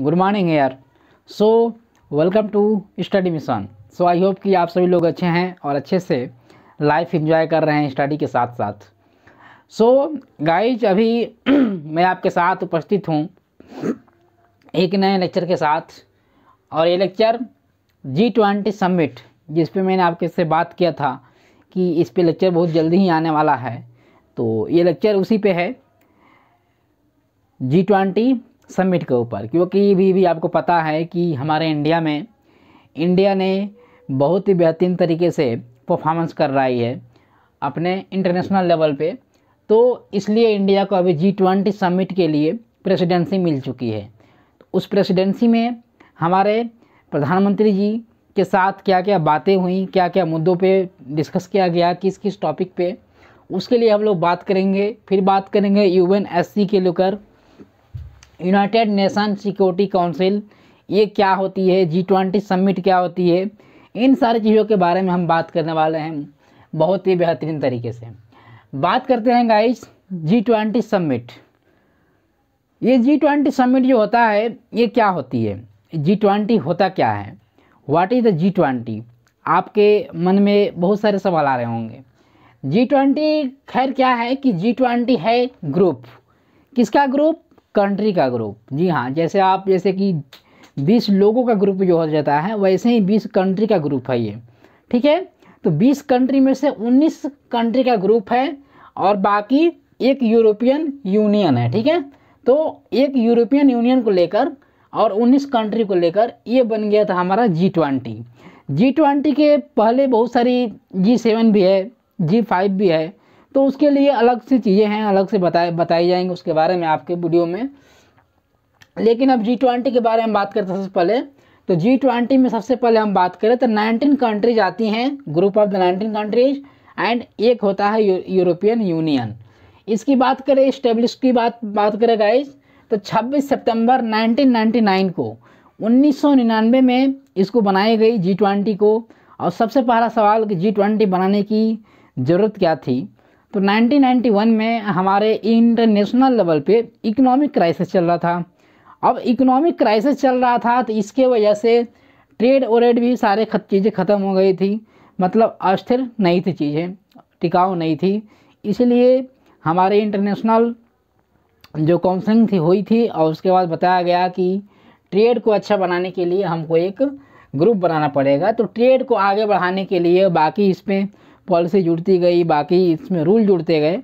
good morning air so welcome to study mission so I hope कि आप सभी लोग अच्छे हैं और अच्छे से लाइफ इन्जॉय कर रहे हैं स्टडी के साथ साथ सो so, गाइज अभी मैं आपके साथ उपस्थित हूँ एक नए लेक्चर के साथ और ये लेक्चर जी ट्वेंटी समिट जिस पर मैंने आपके से बात किया था कि इस पर लेक्चर बहुत जल्दी ही आने वाला है तो ये लेक्चर उसी पे है जी ट्वेंटी समिट के ऊपर क्योंकि भी भी आपको पता है कि हमारे इंडिया में इंडिया ने बहुत ही बेहतरीन तरीके से परफॉर्मेंस कर रही है अपने इंटरनेशनल लेवल पे तो इसलिए इंडिया को अभी जी ट्वेंटी समिट के लिए प्रेसिडेंसी मिल चुकी है तो उस प्रेसिडेंसी में हमारे प्रधानमंत्री जी के साथ क्या क्या बातें हुई क्या क्या मुद्दों पे डिस्कस किया गया किस किस टॉपिक पे उसके लिए हम लोग बात करेंगे फिर बात करेंगे यू एन एस सी के लेकर यूनाइटेड नेशन सिक्योरिटी काउंसिल ये क्या होती है जी ट्वेंटी समिट क्या होती है इन सारी चीज़ों के बारे में हम बात करने वाले हैं बहुत ही बेहतरीन तरीके से बात करते हैं गाइस जी ट्वेंटी समिट ये जी ट्वेंटी समिट जो होता है ये क्या होती है जी ट्वेंटी होता क्या है what is the G twenty आपके मन में बहुत सारे सवाल आ रहे होंगे जी ट्वेंटी खैर क्या है कि जी ट्वेंटी है ग्रुप किसका ग्रुप कंट्री का ग्रुप जी हाँ जैसे आप जैसे कि बीस लोगों का ग्रुप जो हो जाता है वैसे ही बीस कंट्री का ग्रुप है ये ठीक है तो बीस कंट्री में से उन्नीस कंट्री का ग्रुप है और बाकी एक यूरोपियन यूनियन है ठीक है तो एक यूरोपियन यूनियन को लेकर और 19 कंट्री को लेकर ये बन गया था हमारा जी ट्वेंटी जी ट्वेंटी के पहले बहुत सारी जी सेवन भी है जी फाइव भी है तो उसके लिए अलग से चीज़ें हैं अलग से बताए बताई जाएंगी उसके बारे में आपके वीडियो में लेकिन अब जी ट्वेंटी के बारे में बात करते सबसे पहले तो जी ट्वेंटी में सबसे पहले हम बात करें तो नाइनटीन कंट्रीज आती हैं group of the nineteen countries and एक होता है यूरोपियन यूनियन इसकी बात करें इस्टेब्लिश की बात बात करें गाइज तो 26 सितंबर 1999 को 1999 में इसको बनाई गई जी ट्वेंटी को और सबसे पहला सवाल कि जी ट्वेंटी बनाने की ज़रूरत क्या थी तो 1991 में हमारे इंटरनेशनल लेवल पे इकोनॉमिक क्राइसिस चल रहा था अब इकोनॉमिक क्राइसिस चल रहा था तो इसके वजह से ट्रेड ओरेड भी सारे चीज़ें ख़त्म हो गई थी मतलब अस्थिर नहीं थी चीज़ें टिकाऊ नहीं थी इसलिए हमारे इंटरनेशनल जो काउंसलिंग थी हुई थी और उसके बाद बताया गया कि ट्रेड को अच्छा बनाने के लिए हमको एक ग्रुप बनाना पड़ेगा तो ट्रेड को आगे बढ़ाने के लिए बाकी इसमें पॉलिसी जुड़ती गई बाकी इसमें रूल जुड़ते गए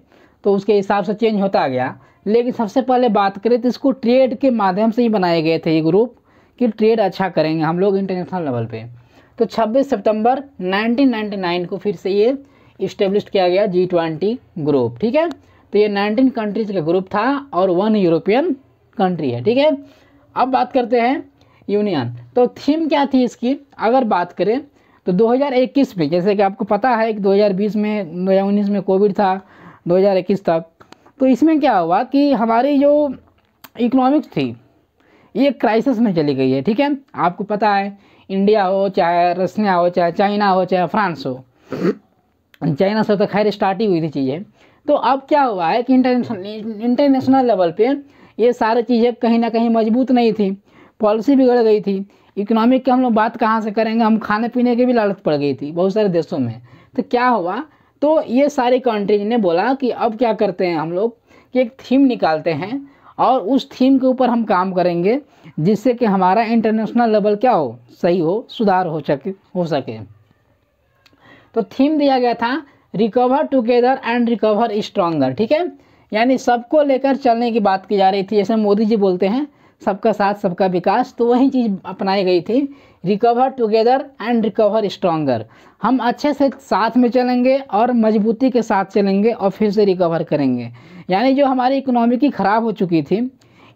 तो उसके हिसाब से चेंज होता गया लेकिन सबसे पहले बात करें तो इसको ट्रेड के माध्यम से ही बनाए गए थे ये ग्रुप कि ट्रेड अच्छा करेंगे हम लोग इंटरनेशनल लेवल पे तो 26 सितंबर 1999 को फिर से ये इस्टेब्लिश किया गया जी ट्वेंटी ग्रुप ठीक है तो ये 19 कंट्रीज का ग्रुप था और वन यूरोपियन कंट्री है ठीक है अब बात करते हैं यूनियन तो थीम क्या थी इसकी अगर बात करें तो 2021 में जैसे कि आपको पता है कि 2020 में 2019 में कोविड था 2021 तक तो इसमें क्या हुआ कि हमारी जो इकोनॉमिक्स थी ये क्राइसिस में चली गई है ठीक है आपको पता है इंडिया हो चाहे रसिया हो चाहे चाइना हो चाहे फ्रांस हो चाइना से तो खैर स्टार्ट ही हुई थी चीज़ें तो अब क्या हुआ है कि इंटरनेशनल इंटरनेशनल लेवल पे ये सारी चीज़ें कहीं ना कहीं मजबूत नहीं थी पॉलिसी बिगड़ गई थी इकोनॉमिक की हम लोग बात कहाँ से करेंगे हम खाने पीने की भी लालत पड़ गई थी बहुत सारे देशों में तो क्या हुआ तो ये सारी कंट्रीज ने बोला कि अब क्या करते हैं हम लोग कि एक थीम निकालते हैं और उस थीम के ऊपर हम काम करेंगे जिससे कि हमारा इंटरनेशनल लेवल क्या हो सही हो सुधार हो सके हो सके तो थीम दिया गया था recover together and recover stronger ठीक है यानी सबको लेकर चलने की बात की जा रही थी जैसे मोदी जी बोलते हैं सबका साथ सबका विकास तो वही चीज़ अपनाई गई थी recover together and recover stronger हम अच्छे से साथ में चलेंगे और मजबूती के साथ चलेंगे और फिर से रिकवर करेंगे यानी जो हमारी इकोनॉमी की ख़राब हो चुकी थी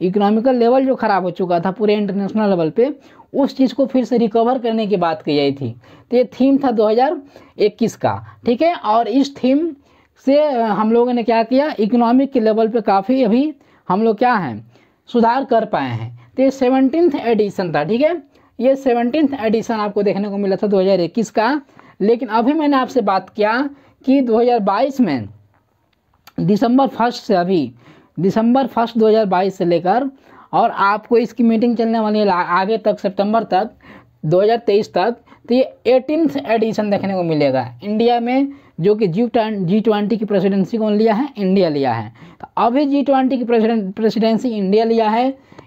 इकोनॉमिकल लेवल जो ख़राब हो चुका था पूरे इंटरनेशनल लेवल पे उस चीज़ को फिर से रिकवर करने की बात की गई थी तो ये थीम था 2021 का ठीक है और इस थीम से हम लोगों ने क्या किया इकोनॉमिक के लेवल पे काफ़ी अभी हम लोग क्या हैं सुधार कर पाए हैं तो ये सेवनटीन्थ एडिशन था ठीक है ये सेवनटीन्थ एडिशन आपको देखने को मिला था 2021 का लेकिन अभी मैंने आपसे बात किया कि 2022 में दिसंबर फर्स्ट से अभी दिसंबर फर्स्ट 2022 से लेकर और आपको इसकी मीटिंग चलने वाली है आगे तक सितंबर तक 2023 तक तो ये एटीनथ एडिशन देखने को मिलेगा इंडिया में जो कि जी जी ट्वेंटी की प्रेसिडेंसी कौन लिया है इंडिया लिया है तो अभी जी ट्वेंटी की प्रेसिडेंसी इंडिया लिया है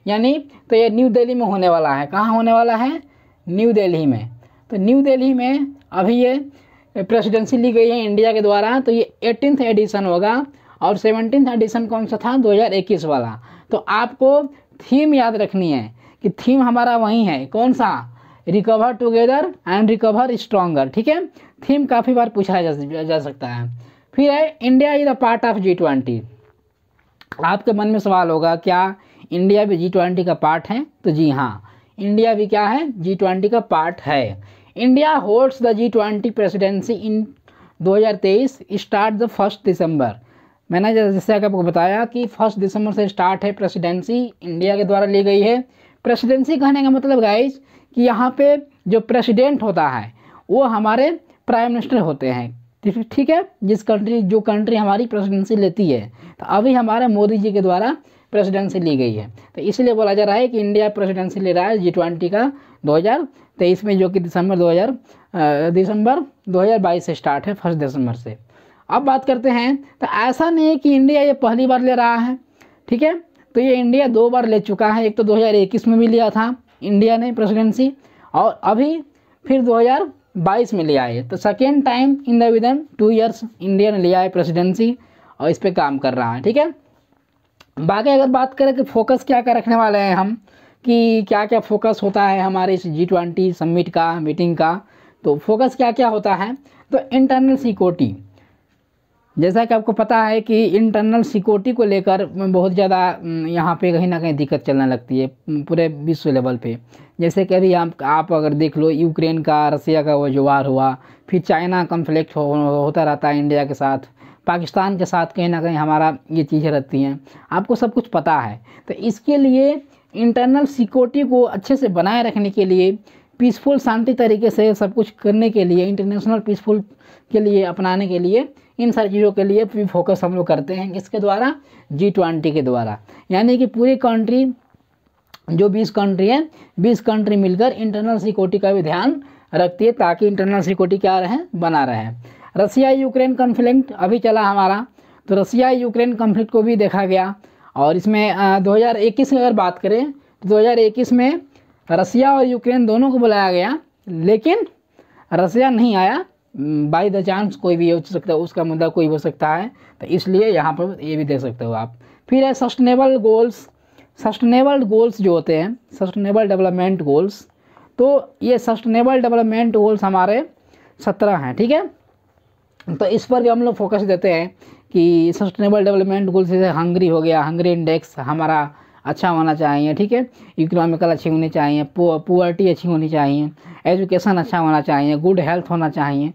यानी तो ये न्यू दिल्ली में होने वाला है कहाँ होने वाला है न्यू दिल्ली में तो न्यू दिल्ली में अभी ये प्रेसिडेंसी ली गई है इंडिया के द्वारा तो ये एटीनथ एडिशन होगा और सेवनटीन एडिशन कौन सा था 2021 वाला तो आपको थीम याद रखनी है कि थीम हमारा वही है कौन सा recover together and recover stronger ठीक है थीम काफ़ी बार पूछा जा, जा सकता है फिर है India is a part of G twenty आपके मन में सवाल होगा क्या इंडिया भी जी ट्वेंटी का पार्ट है तो जी हाँ इंडिया भी क्या है जी ट्वेंटी का पार्ट है India holds the G twenty presidency in 2023 start the first December मैंने जैसे आपको बताया कि फर्स्ट दिसंबर से स्टार्ट है प्रेसिडेंसी इंडिया के द्वारा ली गई है प्रेसिडेंसी कहने का मतलब गाइज कि यहाँ पे जो प्रेसिडेंट होता है वो हमारे प्राइम मिनिस्टर होते हैं ठीक है जिस कंट्री जो कंट्री हमारी प्रेसिडेंसी लेती है तो अभी हमारे मोदी जी के द्वारा प्रेसिडेंसी ली गई है तो इसलिए बोला जा रहा है कि इंडिया प्रेसिडेंसी ले रहा है जी ट्वेंटी का 2023 में जो कि दिसंबर 2000 दिसंबर 2022 से स्टार्ट है फर्स्ट दिसंबर से अब बात करते हैं तो ऐसा नहीं है कि इंडिया ये पहली बार ले रहा है ठीक है तो ये इंडिया दो बार ले चुका है एक तो इक्कीस में भी लिया था इंडिया ने प्रेसिडेंसी और अभी फिर हजार बाईस में लिया है तो second time in the with in two years India ने लिया है प्रेसिडेंसी और इस पर काम कर रहा है ठीक है बाकी अगर बात करें कि फोकस क्या क्या रखने वाले हैं हम कि क्या क्या फोकस होता है हमारे इस जी ट्वेंटी समिट का मीटिंग का तो फोकस क्या क्या होता है तो इंटरनल सिक्योरिटी जैसा कि आपको पता है कि इंटरनल सिक्योरिटी को लेकर बहुत ज़्यादा यहाँ पे कहीं ना कहीं दिक्कत चलने लगती है पूरे विश्व लेवल पे जैसे कि अभी आप आप अगर देख लो यूक्रेन का रसिया का वो जो वार हुआ फिर चाइना कन्फ्लिक्ट हो, होता रहता है इंडिया के साथ पाकिस्तान के साथ कहीं ना कहीं हमारा ये चीज़ें रहती हैं आपको सब कुछ पता है तो इसके लिए इंटरनल सिक्योरिटी को अच्छे से बनाए रखने के लिए पीसफुल शांति तरीके से सब कुछ करने के लिए इंटरनेशनल पीसफुल के लिए अपनाने के लिए इन सारी चीज़ों के लिए भी फोकस हम लोग करते हैं किसके द्वारा जी ट्वेंटी के द्वारा यानी कि पूरी कंट्री जो बीस कंट्री है बीस कंट्री मिलकर इंटरनल सिक्योरिटी का भी ध्यान रखती है ताकि इंटरनल सिक्योरिटी क्या रहे बना रहे रसिया यूक्रेन कन्फ्लिक्ट अभी चला हमारा तो रसिया यूक्रेन कन्फ्लिक्ट को भी देखा गया और इसमें आ, 2021 की अगर बात करें तो 2021 में रसिया और यूक्रेन दोनों को बुलाया गया लेकिन रसिया नहीं आया बाय द चांस कोई भी हो सकता है उसका मुद्दा कोई हो सकता है तो इसलिए यहाँ पर ये भी दे सकते हो आप फिर है सस्टेनेबल गोल्स सस्टेनेबल गोल्स जो होते हैं सस्टेनेबल डेवलपमेंट गोल्स तो ये सस्टेनेबल डेवलपमेंट गोल्स हमारे सत्रह हैं ठीक है तो इस पर भी हम लोग फोकस देते हैं कि सस्टेनेबल डेवलपमेंट गोल्स जैसे हंगरी हो गया हंगरी इंडेक्स हमारा अच्छा, अच्छा होना चाहिए ठीक है इकोनॉमिकल अच्छी होनी चाहिए पुअर्टी अच्छी होनी चाहिए एजुकेशन अच्छा होना चाहिए गुड हेल्थ होना चाहिए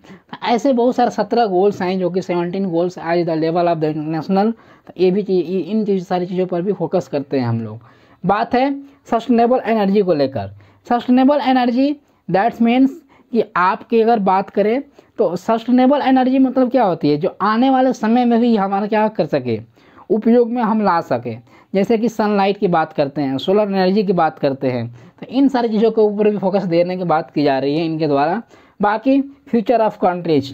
ऐसे बहुत सारे सत्रह गोल्स हैं जो कि seventeen goals as the level of the international ये भी चीज़ इन चीज़ सारी चीज़ों पर भी फोकस करते हैं हम लोग बात है सस्टेनेबल एनर्जी को लेकर सस्टेनेबल एनर्जी दैट्स मीन्स कि आपकी अगर बात करें तो सस्टेनेबल एनर्जी मतलब क्या होती है जो आने वाले समय में भी हमारा क्या कर सके उपयोग में हम ला सकें जैसे कि सनलाइट की बात करते हैं सोलर एनर्जी की बात करते हैं तो इन सारी चीज़ों के ऊपर भी फोकस देने की बात की जा रही है इनके द्वारा बाकी फ्यूचर ऑफ कंट्रीज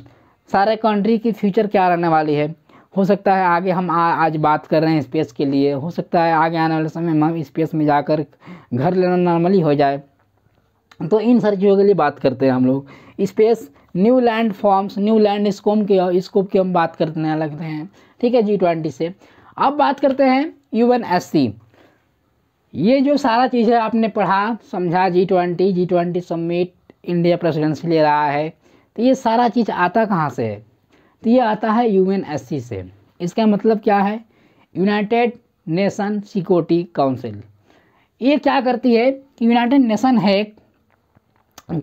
सारे कंट्री की फ्यूचर क्या रहने वाली है हो सकता है आगे हम आ, आज बात कर रहे हैं स्पेस के लिए हो सकता है आगे आने वाले समय में हम स्पेस में जाकर घर लेना नॉर्मली हो जाए तो इन सारी चीज़ों के लिए बात करते हैं हम लोग space new land forms new land स्कोम के स्कोप की हम बात करने लगते हैं ठीक है जी ट्वेंटी से अब बात करते हैं यू एन एस सी ये जो सारा चीज़ है आपने पढ़ा समझा G twenty G twenty summit India presidency ले रहा है तो ये सारा चीज़ आता कहाँ से है तो ये आता है यू एन एस सी से इसका मतलब क्या है यूनाइटेड नेशन सिक्योरिटी काउंसिल ये क्या करती है कि यूनाइटेड नेशन है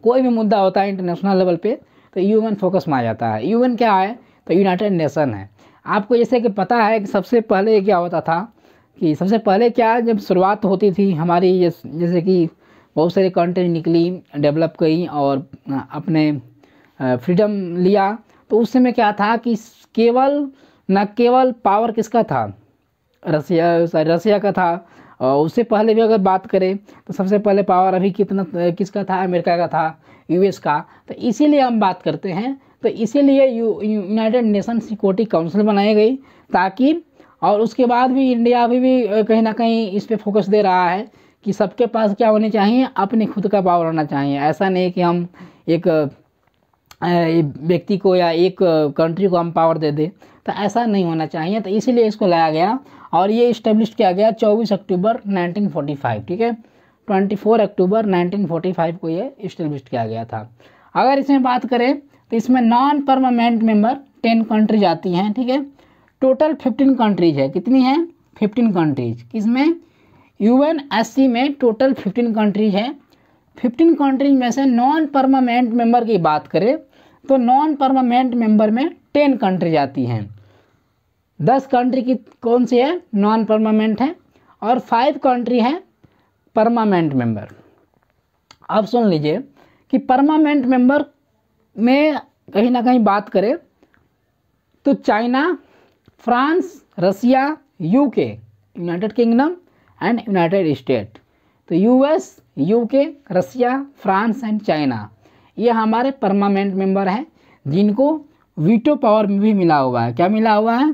कोई भी मुद्दा होता है इंटरनेशनल लेवल पे तो यूएन फोकस में आ जाता है यूएन क्या है तो यूनाइटेड नेशन है आपको जैसे कि पता है कि सबसे पहले क्या होता था कि सबसे पहले क्या जब शुरुआत होती थी हमारी जैसे कि बहुत सारी कंट्री निकली डेवलप गई और अपने फ्रीडम लिया तो उस समय क्या था कि केवल न केवल पावर किसका था रसिया रसिया का था और उससे पहले भी अगर बात करें तो सबसे पहले पावर अभी कितना किसका था अमेरिका का था यूएस का तो इसीलिए हम बात करते हैं तो इसीलिए यूनाइटेड नेशन सिक्योरिटी काउंसिल बनाई गई ताकि और उसके बाद भी इंडिया अभी भी कहीं ना कहीं इस पर फोकस दे रहा है कि सबके पास क्या होने चाहिए अपने खुद का पावर होना चाहिए ऐसा नहीं कि हम एक व्यक्ति को या एक कंट्री को हम पावर दे दें तो ऐसा नहीं होना चाहिए तो इसीलिए इसको लाया गया और ये इस्टेब्लिश किया गया 24 अक्टूबर 1945 ठीक है 24 अक्टूबर 1945 को ये इस्टेब्लिश किया गया था अगर इसमें बात करें तो इसमें non permanent member ten countries आती हैं ठीक है टोटल फिफ्टीन कंट्रीज है कितनी है फिफ्टीन कंट्रीज इसमें यू एन में टोटल फिफ्टीन कंट्रीज है फिफ्टीन कंट्रीज में से नॉन परमानेंट मेंबर की बात करें तो नॉन परमानेंट मेंबर में टेन कंट्रीज आती हैं दस कंट्री की कौन सी है नॉन परमानेंट है और फाइव कंट्री है परमानेंट मेंबर अब सुन लीजिए कि परमानेंट मेंबर में कहीं ना कहीं बात करें तो China France Russia UK United Kingdom and United State तो US UK Russia France and China ये हमारे परमानेंट मेंबर हैं जिनको वीटो पावर में भी मिला हुआ है क्या मिला हुआ है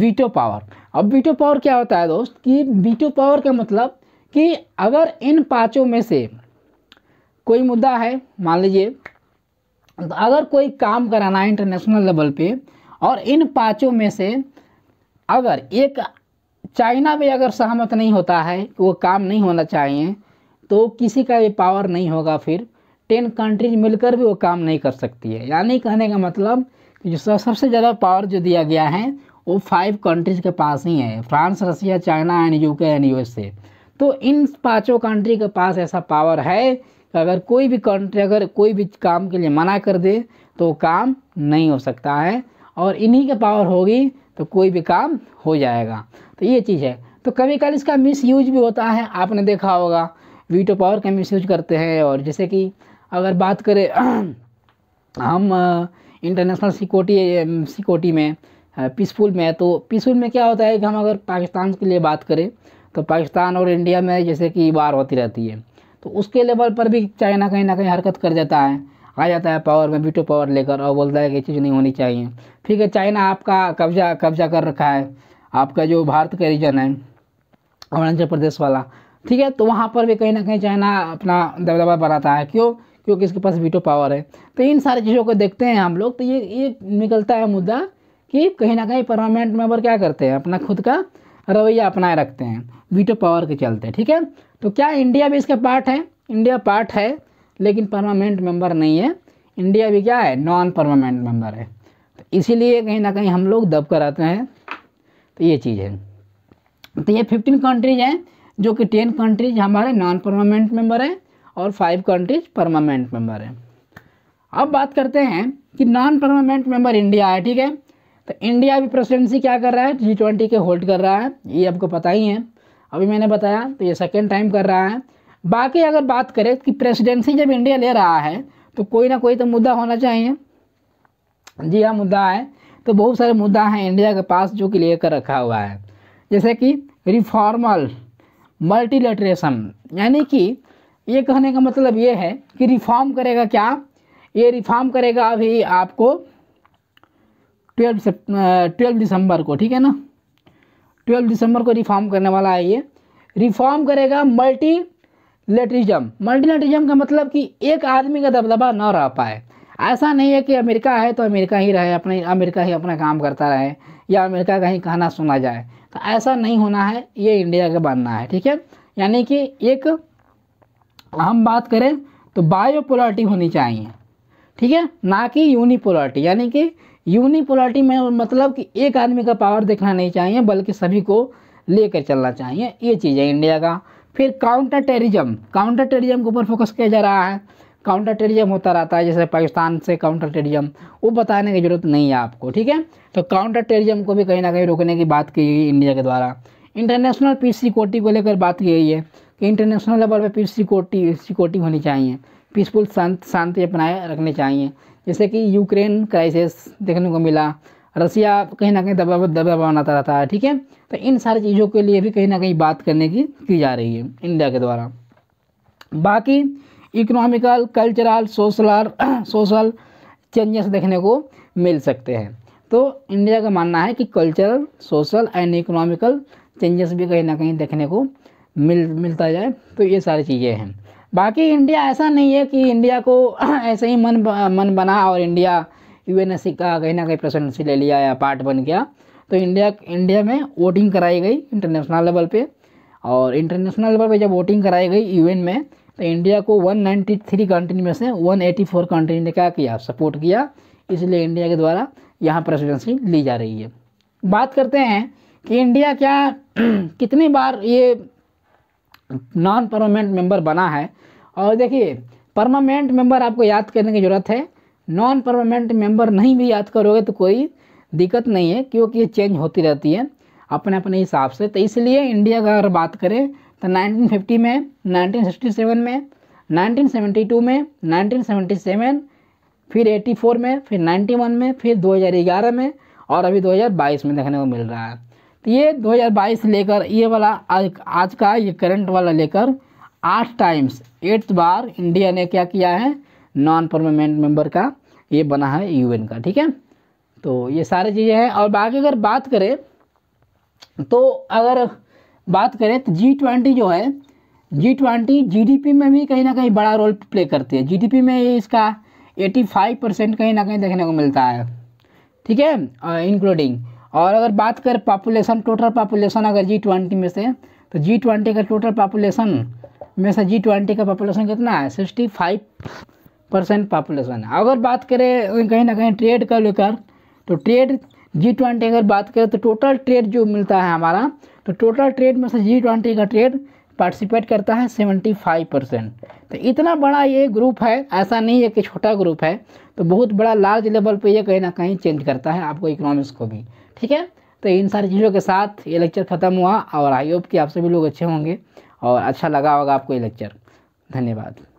वीटो पावर अब वीटो पावर क्या होता है दोस्त कि वीटो पावर का मतलब कि अगर इन पाँचों में से कोई मुद्दा है मान लीजिए तो अगर कोई काम कराना है इंटरनेशनल लेवल पे और इन पाँचों में से अगर एक चाइना भी अगर सहमत नहीं होता है वो काम नहीं होना चाहिए तो किसी का भी पावर नहीं होगा फिर टेन कंट्रीज मिलकर भी वो काम नहीं कर सकती है यानी कहने का मतलब जो सबसे ज़्यादा पावर जो दिया गया है वो फाइव कंट्रीज के पास ही है France Russia China and UK and USA तो इन पांचों कंट्री के पास ऐसा पावर है तो अगर कोई भी कंट्री अगर कोई भी काम के लिए मना कर दे तो काम नहीं हो सकता है और इन्हीं के पावर होगी तो कोई भी काम हो जाएगा तो ये चीज़ है तो कभी कल इसका मिस यूज भी होता है आपने देखा होगा वीटो पावर का मिस यूज करते हैं और जैसे कि अगर बात करें हम इंटरनेशनल सिक्योरिटी सिक्योरिटी में पीसफुल में तो पीसफुल में क्या होता है कि हम अगर पाकिस्तान के लिए बात करें तो पाकिस्तान और इंडिया में जैसे कि वार होती रहती है तो उसके लेवल पर भी चाइना कहीं ना कहीं हरकत कर जाता है आ जाता है पावर में वीटो पावर लेकर और बोलता है कि ये चीज़ नहीं होनी चाहिए ठीक है चाइना आपका कब्जा कब्जा कर रखा है आपका जो भारत का रीजन है अरुणाचल प्रदेश वाला ठीक है तो वहाँ पर भी कहीं ना कहीं चाइना अपना दबदबा बनाता है क्यों क्योंकि इसके पास वीटो पावर है तो इन सारी चीज़ों को देखते हैं हम लोग तो ये ये निकलता है मुद्दा कि कहीं ना कहीं परमानेंट मेंबर क्या करते हैं अपना खुद का रवैया अपनाए रखते हैं वीटो पावर के चलते ठीक है तो क्या इंडिया भी इसका पार्ट है इंडिया पार्ट है लेकिन परमानेंट मेंबर नहीं है इंडिया भी क्या है नॉन परमानेंट मेंबर है तो इसीलिए कहीं ना कहीं हम लोग दब कर आते हैं तो ये चीज़ है तो ये फिफ्टीन कंट्रीज हैं जो कि टेन कंट्रीज हमारे नॉन परमानेंट मेंबर हैं और फाइव कंट्रीज परमानेंट मेंबर हैं अब बात करते हैं कि नॉन परमानेंट मेंबर इंडिया है ठीक है तो इंडिया भी प्रेसिडेंसी क्या कर रहा है जी ट्वेंटी के होल्ड कर रहा है ये आपको पता ही है अभी मैंने बताया तो ये सेकेंड टाइम कर रहा है बाकी अगर बात करें कि प्रेसिडेंसी जब इंडिया ले रहा है तो कोई ना कोई तो मुद्दा होना चाहिए जी हाँ मुद्दा है तो बहुत सारे मुद्दा हैं इंडिया के पास जो कि लेकर रखा हुआ है जैसे कि रिफॉर्मल मल्टीलेटरेशन यानी कि ये कहने का मतलब ये है कि रिफॉर्म करेगा क्या ये रिफॉर्म करेगा अभी आपको ट्वेल्व ट्वेल्व दिसंबर को ठीक है ना ट्वेल्व दिसंबर को रिफॉर्म करने वाला है ये रिफॉर्म करेगा मल्टी लेटरिज्म लेटरिज्म का मतलब कि एक आदमी का दबदबा ना रह पाए ऐसा नहीं है कि अमेरिका है तो अमेरिका ही रहे अपने अमेरिका ही अपना काम करता रहे या अमेरिका का ही कहना सुना जाए तो ऐसा नहीं होना है ये इंडिया का बनना है ठीक है यानी कि एक हम बात करें तो बायोपोलरिटी होनी चाहिए ठीक है ना कि यूनिपोलरिटी यानी कि यूनिपोलरिटी में मतलब कि एक आदमी का पावर देखना नहीं चाहिए बल्कि सभी को लेकर चलना चाहिए ये चीज़ है इंडिया का फिर काउंटर टेररिज्म काउंटर टेररिज्म के ऊपर फोकस किया जा रहा है काउंटर टेररिज्म होता रहता है जैसे पाकिस्तान से काउंटर टेररिज्म वो बताने की ज़रूरत नहीं है आपको ठीक है तो काउंटर टेररिज्म को भी कहीं ना कहीं रोकने की बात की गई इंडिया के द्वारा इंटरनेशनल पीस सिक्योरिटी को लेकर बात की गई है कि इंटरनेशनल लेवल पर पीस सिक्योरिटी सिक्योरिटी होनी चाहिए पीसफुल शांति शांति अपनाए रखनी चाहिए जैसे कि यूक्रेन क्राइसिस देखने को मिला रसिया कहीं ना कहीं दबाव दबाव बनाता रहता है ठीक है तो इन सारी चीज़ों के लिए भी कहीं ना कहीं बात करने की की जा रही है इंडिया के द्वारा बाकी economical cultural social social changes देखने को मिल सकते हैं तो इंडिया का मानना है कि cultural social and economical changes भी कहीं ना कहीं देखने को मिल मिलता जाए तो ये सारी चीज़ें हैं बाकी इंडिया ऐसा नहीं है कि इंडिया को ऐसे ही मन मन बना और इंडिया यूएनएससी का कहीं ना कहीं प्रेसिडेंसी ले लिया या पार्ट बन गया तो इंडिया इंडिया में वोटिंग कराई गई इंटरनेशनल लेवल पे और इंटरनेशनल लेवल पे जब वोटिंग कराई गई यूएन में तो इंडिया को 193 कंट्री में से 184 कंट्री ने क्या किया सपोर्ट किया इसलिए इंडिया के द्वारा यहाँ प्रेसिडेंसी ली जा रही है बात करते हैं कि इंडिया क्या कितनी बार ये नॉन परमानेंट मेंबर बना है और देखिए परमानेंट मेंबर आपको याद करने की ज़रूरत है नॉन परमानेंट मेंबर नहीं भी याद करोगे तो कोई दिक्कत नहीं है क्योंकि ये चेंज होती रहती है अपने अपने हिसाब से तो इसलिए इंडिया का अगर बात करें तो 1950 में 1967 में 1972 में 1977 फिर 84 में फिर 91 में फिर 2011 में और अभी 2022 में देखने को मिल रहा है तो ये 2022 लेकर ये वाला आज का ये करंट वाला लेकर आठ टाइम्स एट्थ बार इंडिया ने क्या किया है नॉन परमानेंट मेंबर का ये बना है यूएन का ठीक है तो ये सारी चीज़ें हैं और बाकी अगर बात करें तो अगर बात करें तो जी ट्वेंटी जो है जी ट्वेंटी जी में भी कहीं ना कहीं बड़ा रोल प्ले करती है जी में इसका एटी फाइव परसेंट कहीं ना कहीं देखने को मिलता है ठीक है इंक्लूडिंग और अगर बात करें पॉपुलेशन टोटल पॉपुलेशन अगर जी ट्वेंटी में से तो जी ट्वेंटी का टोटल पॉपुलेशन में से जी ट्वेंटी का पॉपुलेशन कितना है सिक्सटी फाइव परसेंट पॉपुलेशन है अगर बात करें कहीं ना कहीं ट्रेड का लेकर तो ट्रेड जी ट्वेंटी अगर बात करें तो टोटल ट्रेड जो मिलता है हमारा तो टोटल ट्रेड में से जी ट्वेंटी का ट्रेड पार्टिसिपेट करता है सेवेंटी फाइव परसेंट तो इतना बड़ा ये ग्रुप है ऐसा नहीं है कि छोटा ग्रुप है तो बहुत बड़ा लार्ज लेवल पे ये कहीं ना कहीं चेंज करता है आपको इकोनॉमिक्स को भी ठीक है तो इन सारी चीज़ों के साथ ये लेक्चर ख़त्म हुआ और आई होप कि आप सभी लोग अच्छे होंगे और अच्छा लगा होगा आपको ये लेक्चर धन्यवाद